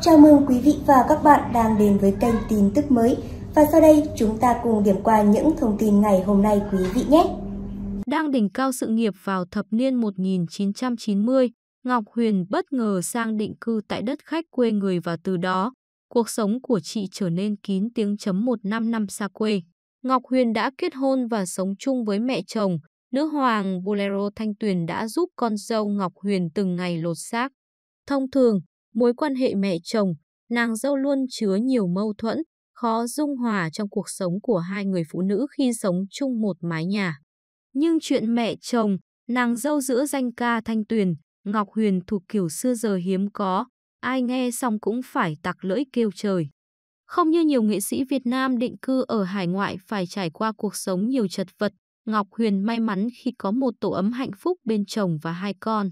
Chào mừng quý vị và các bạn đang đến với kênh tin tức mới. Và sau đây chúng ta cùng điểm qua những thông tin ngày hôm nay quý vị nhé. Đang đỉnh cao sự nghiệp vào thập niên 1990, Ngọc Huyền bất ngờ sang định cư tại đất khách quê người và từ đó, cuộc sống của chị trở nên kín tiếng chấm năm năm xa quê. Ngọc Huyền đã kết hôn và sống chung với mẹ chồng, nữ hoàng Bolero Thanh Tuyền đã giúp con dâu Ngọc Huyền từng ngày lột xác. Thông thường, Mối quan hệ mẹ chồng, nàng dâu luôn chứa nhiều mâu thuẫn, khó dung hòa trong cuộc sống của hai người phụ nữ khi sống chung một mái nhà. Nhưng chuyện mẹ chồng, nàng dâu giữa danh ca Thanh Tuyền, Ngọc Huyền thuộc kiểu xưa giờ hiếm có, ai nghe xong cũng phải tặc lưỡi kêu trời. Không như nhiều nghệ sĩ Việt Nam định cư ở hải ngoại phải trải qua cuộc sống nhiều chật vật, Ngọc Huyền may mắn khi có một tổ ấm hạnh phúc bên chồng và hai con.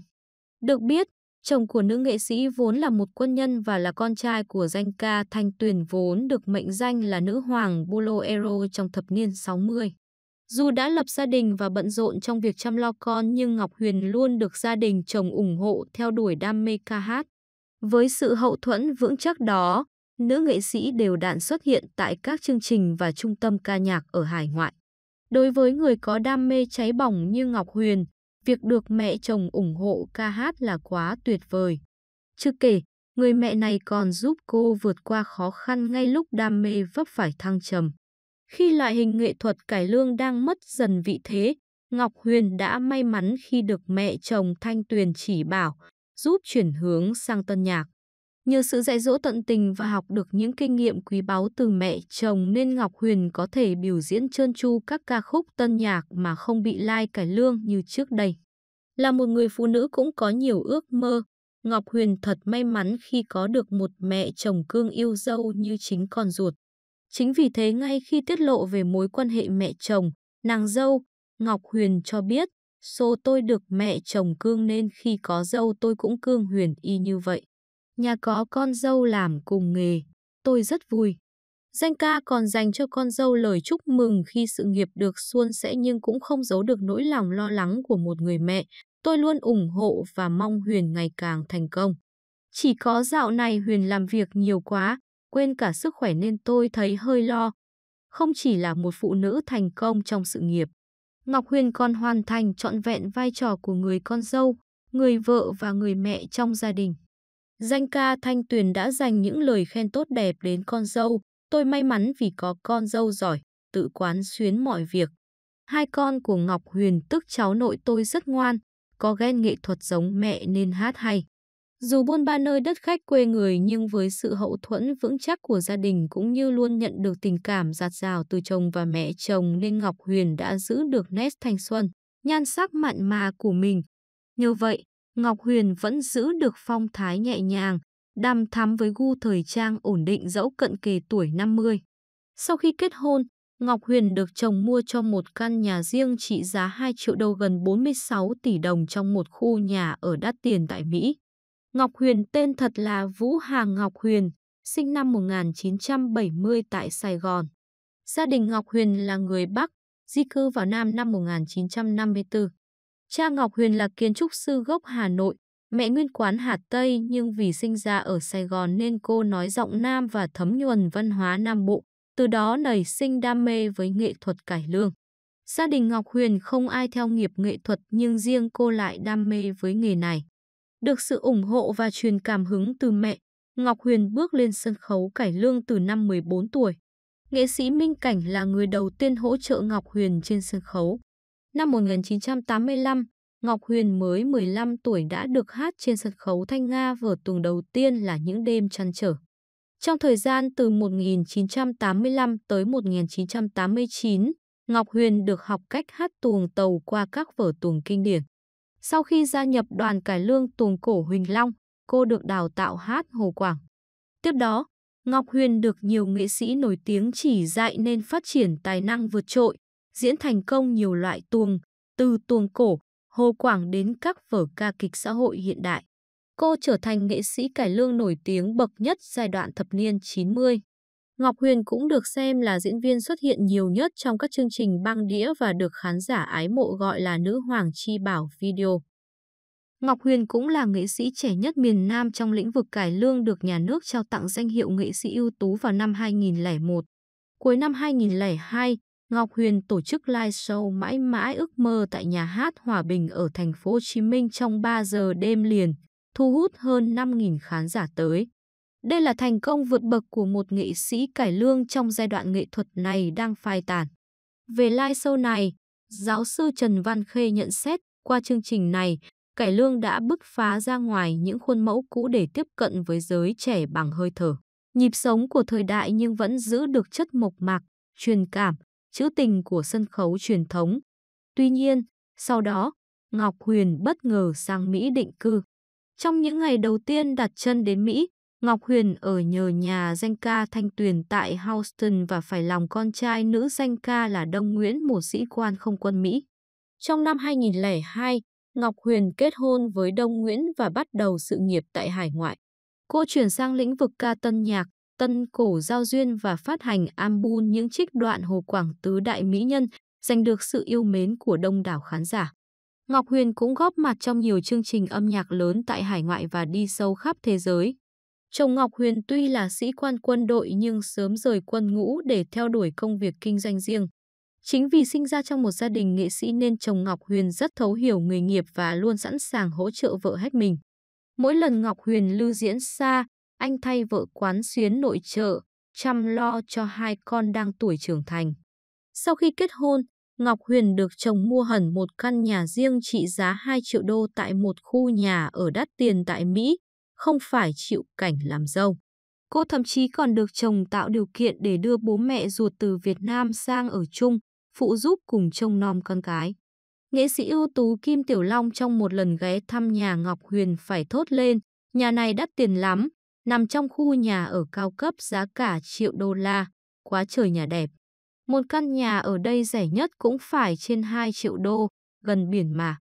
Được biết, Chồng của nữ nghệ sĩ vốn là một quân nhân và là con trai của danh ca Thanh Tuyền vốn được mệnh danh là nữ hoàng Bolero trong thập niên 60. Dù đã lập gia đình và bận rộn trong việc chăm lo con nhưng Ngọc Huyền luôn được gia đình chồng ủng hộ theo đuổi đam mê ca hát. Với sự hậu thuẫn vững chắc đó, nữ nghệ sĩ đều đạn xuất hiện tại các chương trình và trung tâm ca nhạc ở hải ngoại. Đối với người có đam mê cháy bỏng như Ngọc Huyền, Việc được mẹ chồng ủng hộ ca hát là quá tuyệt vời. Chưa kể, người mẹ này còn giúp cô vượt qua khó khăn ngay lúc đam mê vấp phải thăng trầm. Khi loại hình nghệ thuật cải lương đang mất dần vị thế, Ngọc Huyền đã may mắn khi được mẹ chồng Thanh Tuyền chỉ bảo, giúp chuyển hướng sang tân nhạc. Nhờ sự dạy dỗ tận tình và học được những kinh nghiệm quý báu từ mẹ chồng nên Ngọc Huyền có thể biểu diễn trơn tru các ca khúc tân nhạc mà không bị lai cải lương như trước đây. Là một người phụ nữ cũng có nhiều ước mơ, Ngọc Huyền thật may mắn khi có được một mẹ chồng cương yêu dâu như chính con ruột. Chính vì thế ngay khi tiết lộ về mối quan hệ mẹ chồng, nàng dâu, Ngọc Huyền cho biết, số tôi được mẹ chồng cương nên khi có dâu tôi cũng cương huyền y như vậy nhà có con dâu làm cùng nghề, tôi rất vui. Danh ca còn dành cho con dâu lời chúc mừng khi sự nghiệp được suôn sẻ nhưng cũng không giấu được nỗi lòng lo lắng của một người mẹ. Tôi luôn ủng hộ và mong Huyền ngày càng thành công. Chỉ có dạo này Huyền làm việc nhiều quá, quên cả sức khỏe nên tôi thấy hơi lo. Không chỉ là một phụ nữ thành công trong sự nghiệp, Ngọc Huyền còn hoàn thành trọn vẹn vai trò của người con dâu, người vợ và người mẹ trong gia đình. Danh ca Thanh Tuyền đã dành những lời khen tốt đẹp đến con dâu. Tôi may mắn vì có con dâu giỏi, tự quán xuyến mọi việc. Hai con của Ngọc Huyền tức cháu nội tôi rất ngoan, có ghen nghệ thuật giống mẹ nên hát hay. Dù buôn ba nơi đất khách quê người nhưng với sự hậu thuẫn vững chắc của gia đình cũng như luôn nhận được tình cảm giạt rào từ chồng và mẹ chồng nên Ngọc Huyền đã giữ được nét thanh xuân, nhan sắc mặn mà của mình. Như vậy, Ngọc Huyền vẫn giữ được phong thái nhẹ nhàng, đam thắm với gu thời trang ổn định dẫu cận kề tuổi 50. Sau khi kết hôn, Ngọc Huyền được chồng mua cho một căn nhà riêng trị giá 2 triệu đô gần 46 tỷ đồng trong một khu nhà ở đắt tiền tại Mỹ. Ngọc Huyền tên thật là Vũ Hà Ngọc Huyền, sinh năm 1970 tại Sài Gòn. Gia đình Ngọc Huyền là người Bắc, di cư vào Nam năm 1954. Cha Ngọc Huyền là kiến trúc sư gốc Hà Nội, mẹ nguyên quán Hà Tây nhưng vì sinh ra ở Sài Gòn nên cô nói giọng Nam và thấm nhuần văn hóa Nam Bộ, từ đó nảy sinh đam mê với nghệ thuật cải lương. Gia đình Ngọc Huyền không ai theo nghiệp nghệ thuật nhưng riêng cô lại đam mê với nghề này. Được sự ủng hộ và truyền cảm hứng từ mẹ, Ngọc Huyền bước lên sân khấu cải lương từ năm 14 tuổi. Nghệ sĩ Minh Cảnh là người đầu tiên hỗ trợ Ngọc Huyền trên sân khấu. Năm 1985, Ngọc Huyền mới 15 tuổi đã được hát trên sân khấu Thanh Nga vở tuồng đầu tiên là Những đêm chăn trở. Trong thời gian từ 1985 tới 1989, Ngọc Huyền được học cách hát tuồng tàu qua các vở tuồng kinh điển. Sau khi gia nhập đoàn cải lương tuồng cổ Huỳnh Long, cô được đào tạo hát Hồ Quảng. Tiếp đó, Ngọc Huyền được nhiều nghệ sĩ nổi tiếng chỉ dạy nên phát triển tài năng vượt trội, diễn thành công nhiều loại tuồng, từ tuồng cổ, hồ quảng đến các vở ca kịch xã hội hiện đại. Cô trở thành nghệ sĩ cải lương nổi tiếng bậc nhất giai đoạn thập niên 90. Ngọc Huyền cũng được xem là diễn viên xuất hiện nhiều nhất trong các chương trình băng đĩa và được khán giả ái mộ gọi là nữ hoàng chi bảo video. Ngọc Huyền cũng là nghệ sĩ trẻ nhất miền Nam trong lĩnh vực cải lương được nhà nước trao tặng danh hiệu nghệ sĩ ưu tú vào năm 2001. Cuối năm 2002, Ngọc Huyền tổ chức live show mãi mãi ước mơ tại nhà hát Hòa Bình ở thành phố Hồ Chí Minh trong 3 giờ đêm liền, thu hút hơn 5.000 khán giả tới. Đây là thành công vượt bậc của một nghệ sĩ cải lương trong giai đoạn nghệ thuật này đang phai tàn. Về live show này, giáo sư Trần Văn Khê nhận xét qua chương trình này, cải lương đã bứt phá ra ngoài những khuôn mẫu cũ để tiếp cận với giới trẻ bằng hơi thở. Nhịp sống của thời đại nhưng vẫn giữ được chất mộc mạc, truyền cảm, trữ tình của sân khấu truyền thống. Tuy nhiên, sau đó, Ngọc Huyền bất ngờ sang Mỹ định cư. Trong những ngày đầu tiên đặt chân đến Mỹ, Ngọc Huyền ở nhờ nhà danh ca Thanh Tuyền tại Houston và phải lòng con trai nữ danh ca là Đông Nguyễn một sĩ quan không quân Mỹ. Trong năm 2002, Ngọc Huyền kết hôn với Đông Nguyễn và bắt đầu sự nghiệp tại hải ngoại. Cô chuyển sang lĩnh vực ca tân nhạc, tân cổ giao duyên và phát hành album những trích đoạn Hồ Quảng Tứ Đại Mỹ Nhân, giành được sự yêu mến của đông đảo khán giả. Ngọc Huyền cũng góp mặt trong nhiều chương trình âm nhạc lớn tại hải ngoại và đi sâu khắp thế giới. Chồng Ngọc Huyền tuy là sĩ quan quân đội nhưng sớm rời quân ngũ để theo đuổi công việc kinh doanh riêng. Chính vì sinh ra trong một gia đình nghệ sĩ nên chồng Ngọc Huyền rất thấu hiểu nghề nghiệp và luôn sẵn sàng hỗ trợ vợ hết mình. Mỗi lần Ngọc Huyền lưu diễn xa, anh thay vợ quán xuyến nội trợ, chăm lo cho hai con đang tuổi trưởng thành. Sau khi kết hôn, Ngọc Huyền được chồng mua hẳn một căn nhà riêng trị giá 2 triệu đô tại một khu nhà ở đắt tiền tại Mỹ, không phải chịu cảnh làm dâu. Cô thậm chí còn được chồng tạo điều kiện để đưa bố mẹ ruột từ Việt Nam sang ở chung, phụ giúp cùng trông nom con cái. Nghệ sĩ ưu tú Kim Tiểu Long trong một lần ghé thăm nhà Ngọc Huyền phải thốt lên, nhà này đắt tiền lắm, nằm trong khu nhà ở cao cấp giá cả triệu đô la, quá trời nhà đẹp. Một căn nhà ở đây rẻ nhất cũng phải trên 2 triệu đô, gần biển mà.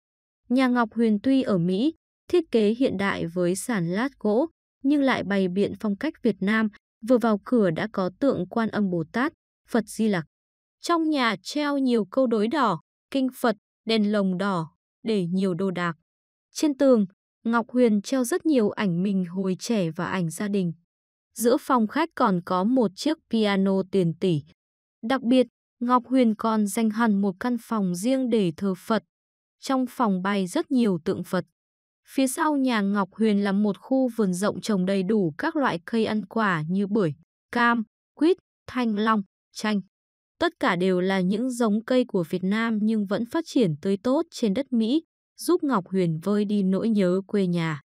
Nhà Ngọc Huyền tuy ở Mỹ, thiết kế hiện đại với sàn lát gỗ, nhưng lại bày biện phong cách Việt Nam, vừa vào cửa đã có tượng quan âm Bồ Tát, Phật Di Lặc. Trong nhà treo nhiều câu đối đỏ, kinh Phật, đèn lồng đỏ, để nhiều đồ đạc. Trên tường, Ngọc Huyền treo rất nhiều ảnh mình hồi trẻ và ảnh gia đình. Giữa phòng khách còn có một chiếc piano tiền tỷ. Đặc biệt, Ngọc Huyền còn dành hẳn một căn phòng riêng để thờ Phật. Trong phòng bày rất nhiều tượng Phật. Phía sau nhà Ngọc Huyền là một khu vườn rộng trồng đầy đủ các loại cây ăn quả như bưởi, cam, quýt, thanh long, chanh. Tất cả đều là những giống cây của Việt Nam nhưng vẫn phát triển tươi tốt trên đất Mỹ giúp Ngọc Huyền vơi đi nỗi nhớ quê nhà.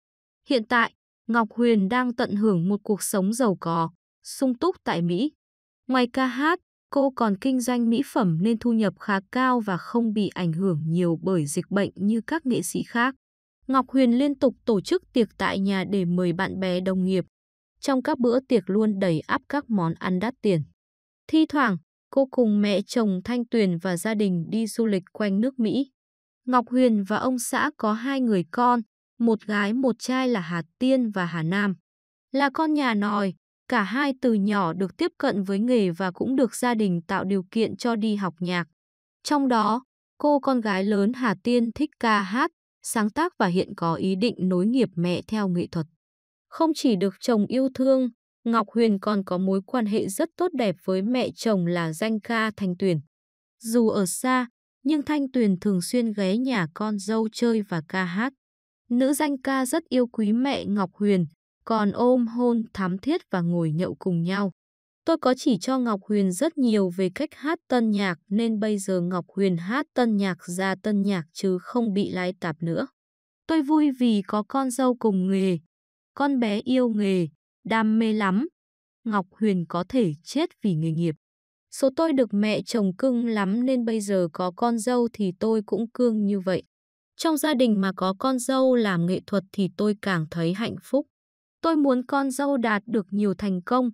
Hiện tại, Ngọc Huyền đang tận hưởng một cuộc sống giàu có, sung túc tại Mỹ. Ngoài ca hát, cô còn kinh doanh mỹ phẩm nên thu nhập khá cao và không bị ảnh hưởng nhiều bởi dịch bệnh như các nghệ sĩ khác. Ngọc Huyền liên tục tổ chức tiệc tại nhà để mời bạn bè đồng nghiệp. Trong các bữa tiệc luôn đầy áp các món ăn đắt tiền. Thi thoảng, cô cùng mẹ chồng Thanh Tuyền và gia đình đi du lịch quanh nước Mỹ. Ngọc Huyền và ông xã có hai người con, một gái một trai là Hà Tiên và Hà Nam. Là con nhà nòi, cả hai từ nhỏ được tiếp cận với nghề và cũng được gia đình tạo điều kiện cho đi học nhạc. Trong đó, cô con gái lớn Hà Tiên thích ca hát, sáng tác và hiện có ý định nối nghiệp mẹ theo nghệ thuật. Không chỉ được chồng yêu thương, Ngọc Huyền còn có mối quan hệ rất tốt đẹp với mẹ chồng là danh ca Thanh Tuyền. Dù ở xa, nhưng Thanh Tuyền thường xuyên ghé nhà con dâu chơi và ca hát. Nữ danh ca rất yêu quý mẹ Ngọc Huyền, còn ôm hôn thám thiết và ngồi nhậu cùng nhau. Tôi có chỉ cho Ngọc Huyền rất nhiều về cách hát tân nhạc nên bây giờ Ngọc Huyền hát tân nhạc ra tân nhạc chứ không bị lái tạp nữa. Tôi vui vì có con dâu cùng nghề. Con bé yêu nghề, đam mê lắm. Ngọc Huyền có thể chết vì nghề nghiệp. Số tôi được mẹ chồng cưng lắm nên bây giờ có con dâu thì tôi cũng cương như vậy. Trong gia đình mà có con dâu làm nghệ thuật thì tôi càng thấy hạnh phúc. Tôi muốn con dâu đạt được nhiều thành công.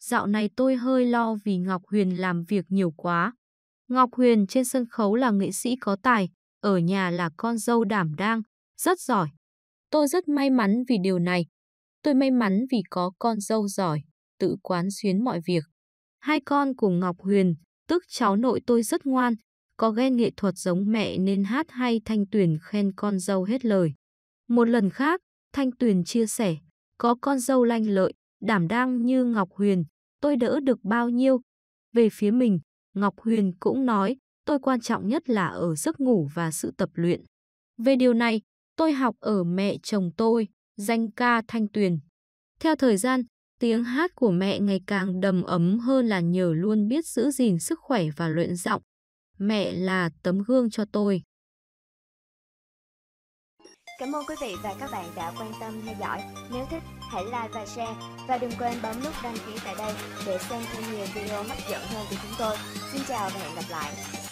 Dạo này tôi hơi lo vì Ngọc Huyền làm việc nhiều quá. Ngọc Huyền trên sân khấu là nghệ sĩ có tài, ở nhà là con dâu đảm đang, rất giỏi. Tôi rất may mắn vì điều này. Tôi may mắn vì có con dâu giỏi, tự quán xuyến mọi việc. Hai con của Ngọc Huyền, tức cháu nội tôi rất ngoan, có ghen nghệ thuật giống mẹ nên hát hay Thanh Tuyền khen con dâu hết lời. Một lần khác, Thanh Tuyền chia sẻ, có con dâu lanh lợi, đảm đang như Ngọc Huyền, tôi đỡ được bao nhiêu. Về phía mình, Ngọc Huyền cũng nói, tôi quan trọng nhất là ở giấc ngủ và sự tập luyện. Về điều này, tôi học ở mẹ chồng tôi, danh ca Thanh Tuyền. Theo thời gian, Tiếng hát của mẹ ngày càng đầm ấm hơn là nhờ luôn biết giữ gìn sức khỏe và luyện giọng. Mẹ là tấm gương cho tôi. Cảm ơn quý vị và các bạn đã quan tâm theo dõi. Nếu thích, hãy like và share. Và đừng quên bấm nút đăng ký tại đây để xem thêm nhiều video hấp dẫn hơn của chúng tôi. Xin chào và hẹn gặp lại.